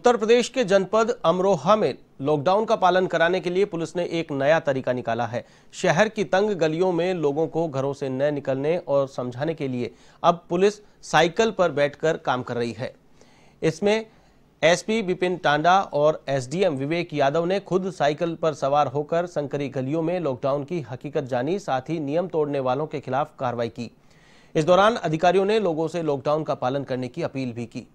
उत्तर प्रदेश के जनपद अमरोहा में लॉकडाउन का पालन कराने के लिए पुलिस ने एक नया तरीका निकाला है शहर की तंग गलियों में लोगों को घरों से न निकलने और समझाने के लिए अब पुलिस साइकिल पर बैठकर काम कर रही है इसमें एसपी विपिन टांडा और एसडीएम विवेक यादव ने खुद साइकिल पर सवार होकर संकरी गलियों में लॉकडाउन की हकीकत जानी साथ ही नियम तोड़ने वालों के खिलाफ कार्रवाई की इस दौरान अधिकारियों ने लोगों से लॉकडाउन का पालन करने की अपील भी की